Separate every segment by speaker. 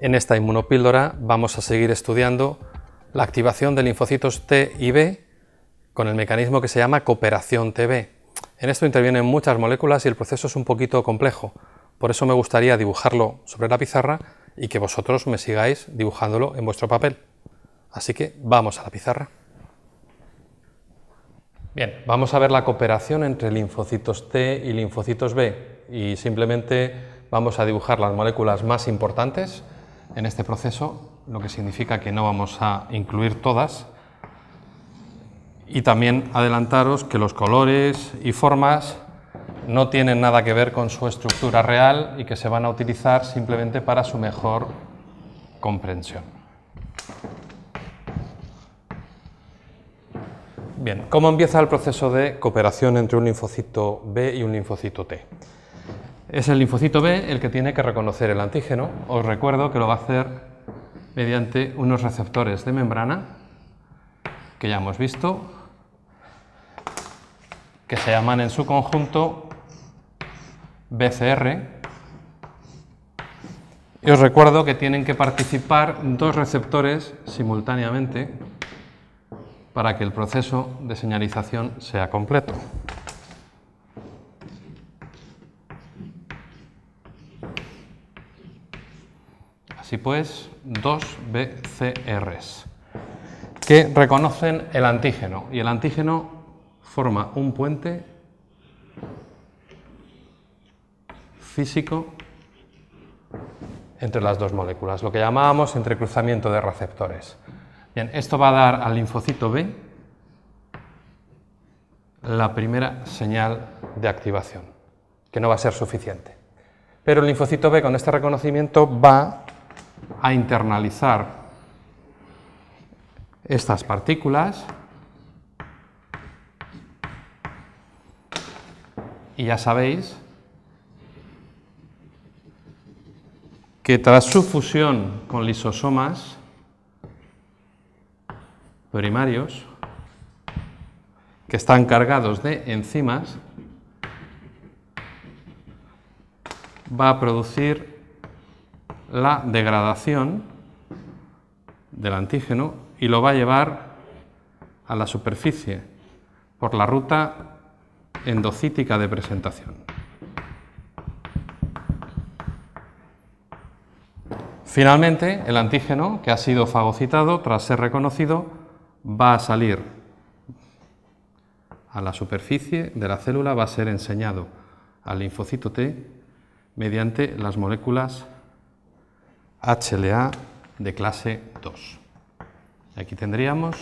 Speaker 1: En esta inmunopíldora vamos a seguir estudiando la activación de linfocitos T y B con el mecanismo que se llama cooperación TB. En esto intervienen muchas moléculas y el proceso es un poquito complejo, por eso me gustaría dibujarlo sobre la pizarra y que vosotros me sigáis dibujándolo en vuestro papel. Así que vamos a la pizarra. Bien, vamos a ver la cooperación entre linfocitos T y linfocitos B y simplemente vamos a dibujar las moléculas más importantes en este proceso, lo que significa que no vamos a incluir todas. Y también adelantaros que los colores y formas no tienen nada que ver con su estructura real y que se van a utilizar simplemente para su mejor comprensión. Bien, ¿cómo empieza el proceso de cooperación entre un linfocito B y un linfocito T? Es el linfocito B el que tiene que reconocer el antígeno. Os recuerdo que lo va a hacer mediante unos receptores de membrana que ya hemos visto, que se llaman en su conjunto BCR. Y os recuerdo que tienen que participar dos receptores simultáneamente para que el proceso de señalización sea completo. así pues dos BCRs que reconocen el antígeno y el antígeno forma un puente físico entre las dos moléculas, lo que llamábamos entrecruzamiento de receptores. Bien, esto va a dar al linfocito B la primera señal de activación, que no va a ser suficiente. Pero el linfocito B con este reconocimiento va a internalizar estas partículas y ya sabéis que tras su fusión con lisosomas primarios que están cargados de enzimas, va a producir la degradación del antígeno y lo va a llevar a la superficie por la ruta endocítica de presentación. Finalmente, el antígeno que ha sido fagocitado, tras ser reconocido, va a salir a la superficie de la célula, va a ser enseñado al linfocito T mediante las moléculas HLA de clase 2. Aquí tendríamos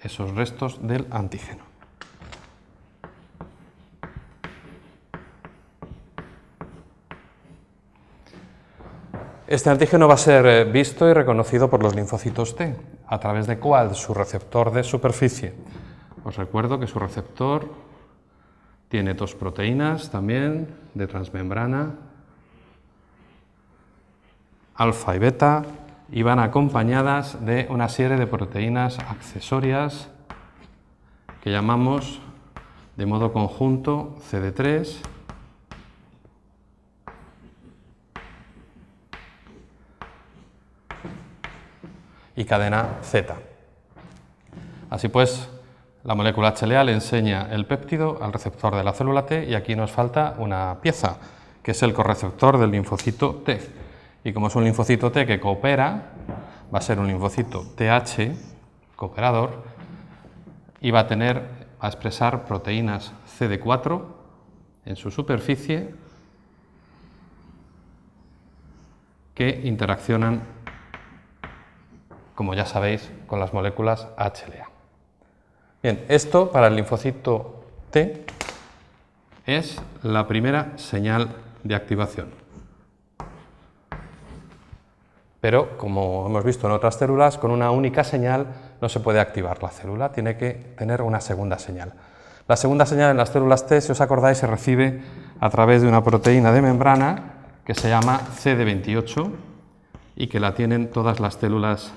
Speaker 1: esos restos del antígeno. Este antígeno va a ser eh, visto y reconocido por los linfocitos T, a través de cuál? su receptor de superficie. Os recuerdo que su receptor tiene dos proteínas también de transmembrana alfa y beta y van acompañadas de una serie de proteínas accesorias que llamamos de modo conjunto CD3 y cadena Z. Así pues, la molécula HLA le enseña el péptido al receptor de la célula T y aquí nos falta una pieza, que es el correceptor del linfocito T. Y como es un linfocito T que coopera, va a ser un linfocito TH cooperador y va a tener a expresar proteínas CD4 en su superficie que interaccionan como ya sabéis con las moléculas HLA. Bien, esto para el linfocito T es la primera señal de activación pero como hemos visto en otras células, con una única señal no se puede activar la célula, tiene que tener una segunda señal. La segunda señal en las células T, si os acordáis, se recibe a través de una proteína de membrana que se llama CD28 y que la tienen todas las células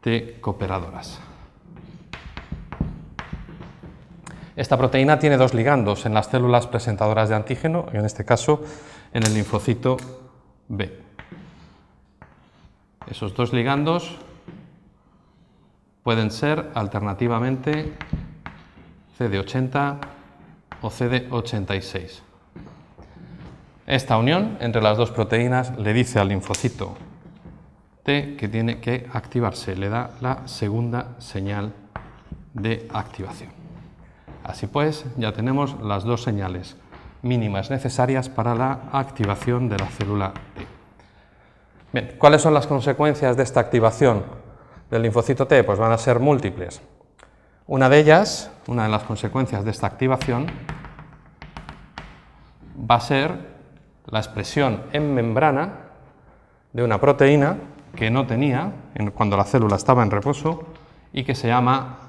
Speaker 1: T cooperadoras. Esta proteína tiene dos ligandos en las células presentadoras de antígeno, y en este caso en el linfocito B. Esos dos ligandos pueden ser alternativamente CD80 o CD86. Esta unión entre las dos proteínas le dice al linfocito T que tiene que activarse, le da la segunda señal de activación. Así pues, ya tenemos las dos señales mínimas necesarias para la activación de la célula T. ¿cuáles son las consecuencias de esta activación del linfocito T? Pues van a ser múltiples. Una de ellas, una de las consecuencias de esta activación, va a ser la expresión en membrana de una proteína que no tenía cuando la célula estaba en reposo y que se llama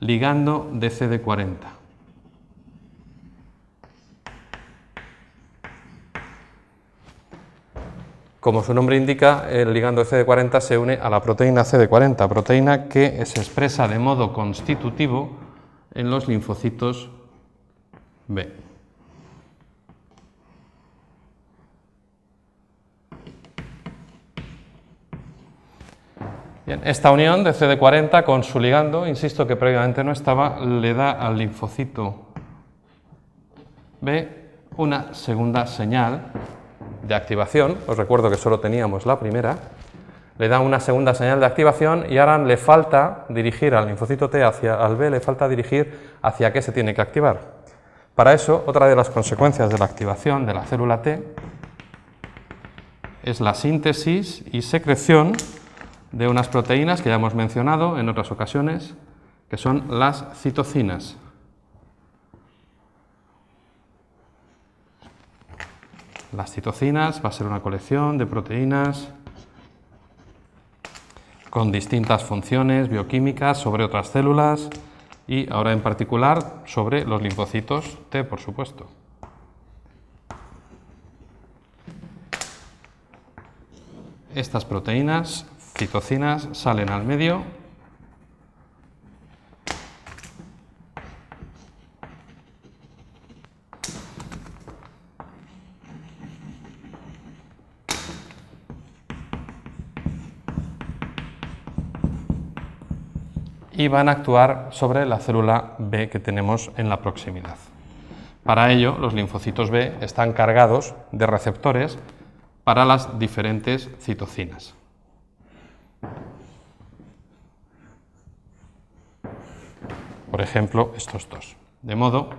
Speaker 1: ligando de 40 Como su nombre indica, el ligando CD40 se une a la proteína CD40, proteína que se expresa de modo constitutivo en los linfocitos B. esta unión de CD40 con su ligando, insisto que previamente no estaba, le da al linfocito B una segunda señal de activación, os recuerdo que solo teníamos la primera, le da una segunda señal de activación y ahora le falta dirigir al linfocito T hacia al B, le falta dirigir hacia qué se tiene que activar. Para eso, otra de las consecuencias de la activación de la célula T es la síntesis y secreción de unas proteínas que ya hemos mencionado en otras ocasiones, que son las citocinas. Las citocinas va a ser una colección de proteínas con distintas funciones bioquímicas sobre otras células y ahora en particular sobre los linfocitos T, por supuesto. Estas proteínas, citocinas, salen al medio y van a actuar sobre la célula B que tenemos en la proximidad. Para ello, los linfocitos B están cargados de receptores para las diferentes citocinas. Por ejemplo, estos dos. De modo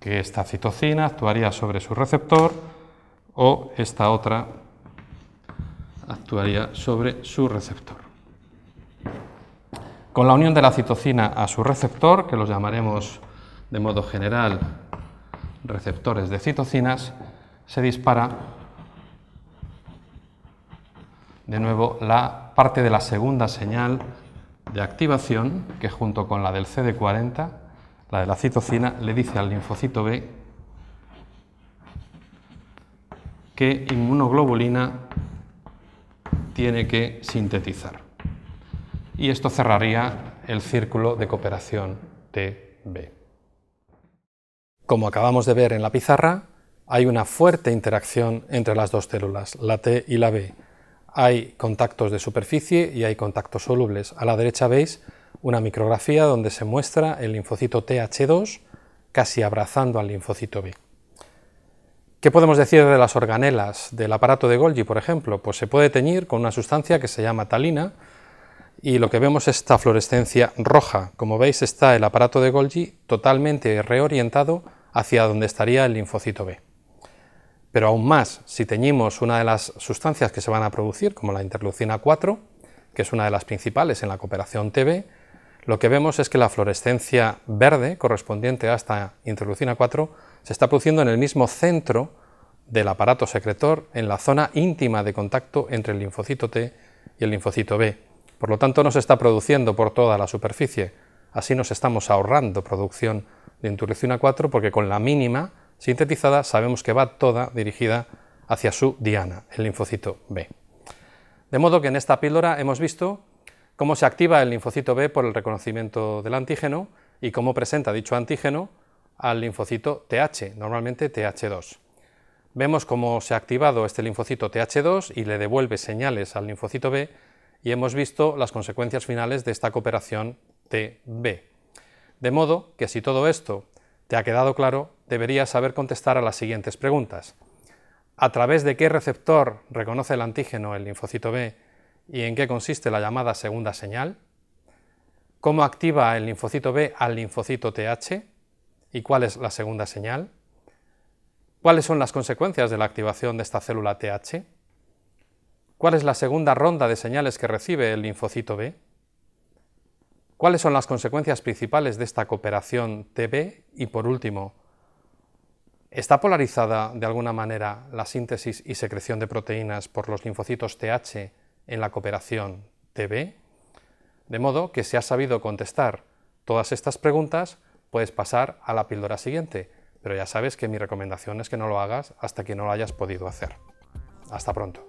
Speaker 1: que esta citocina actuaría sobre su receptor o esta otra actuaría sobre su receptor. Con la unión de la citocina a su receptor, que los llamaremos de modo general receptores de citocinas, se dispara de nuevo la parte de la segunda señal de activación, que junto con la del CD40, la de la citocina, le dice al linfocito B que inmunoglobulina tiene que sintetizar. Y esto cerraría el círculo de cooperación T-B. Como acabamos de ver en la pizarra, hay una fuerte interacción entre las dos células, la T y la B. Hay contactos de superficie y hay contactos solubles. A la derecha veis una micrografía donde se muestra el linfocito TH2 casi abrazando al linfocito B. ¿Qué podemos decir de las organelas del aparato de Golgi, por ejemplo? Pues se puede teñir con una sustancia que se llama talina y lo que vemos es esta fluorescencia roja. Como veis está el aparato de Golgi totalmente reorientado hacia donde estaría el linfocito B. Pero aún más, si teñimos una de las sustancias que se van a producir, como la interleucina 4, que es una de las principales en la cooperación TB, lo que vemos es que la fluorescencia verde correspondiente a esta interleucina 4 se está produciendo en el mismo centro del aparato secretor, en la zona íntima de contacto entre el linfocito T y el linfocito B. Por lo tanto, no se está produciendo por toda la superficie. Así nos estamos ahorrando producción de interleucina 4 porque con la mínima sintetizada sabemos que va toda dirigida hacia su diana, el linfocito B. De modo que en esta píldora hemos visto cómo se activa el linfocito B por el reconocimiento del antígeno y cómo presenta dicho antígeno al linfocito TH, normalmente TH2. Vemos cómo se ha activado este linfocito TH2 y le devuelve señales al linfocito B y hemos visto las consecuencias finales de esta cooperación TB. De modo que si todo esto te ha quedado claro, deberías saber contestar a las siguientes preguntas. ¿A través de qué receptor reconoce el antígeno el linfocito B y en qué consiste la llamada segunda señal, cómo activa el linfocito B al linfocito TH y cuál es la segunda señal, cuáles son las consecuencias de la activación de esta célula TH, cuál es la segunda ronda de señales que recibe el linfocito B, cuáles son las consecuencias principales de esta cooperación TB y por último, ¿está polarizada de alguna manera la síntesis y secreción de proteínas por los linfocitos TH en la cooperación TV, de modo que si has sabido contestar todas estas preguntas, puedes pasar a la píldora siguiente, pero ya sabes que mi recomendación es que no lo hagas hasta que no lo hayas podido hacer. Hasta pronto.